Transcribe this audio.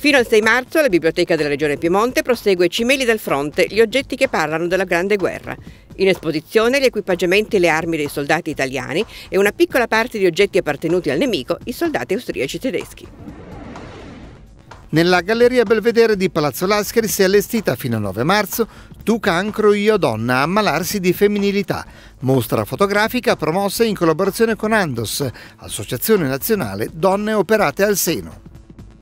Fino al 6 marzo la Biblioteca della Regione Piemonte prosegue Cimeli dal fronte, gli oggetti che parlano della Grande Guerra. In esposizione gli equipaggiamenti e le armi dei soldati italiani e una piccola parte di oggetti appartenuti al nemico, i soldati austriaci tedeschi. Nella Galleria Belvedere di Palazzo Lascari si è allestita fino al 9 marzo Tu cancro io donna, ammalarsi di femminilità, mostra fotografica promossa in collaborazione con Andos, Associazione Nazionale Donne Operate al Seno.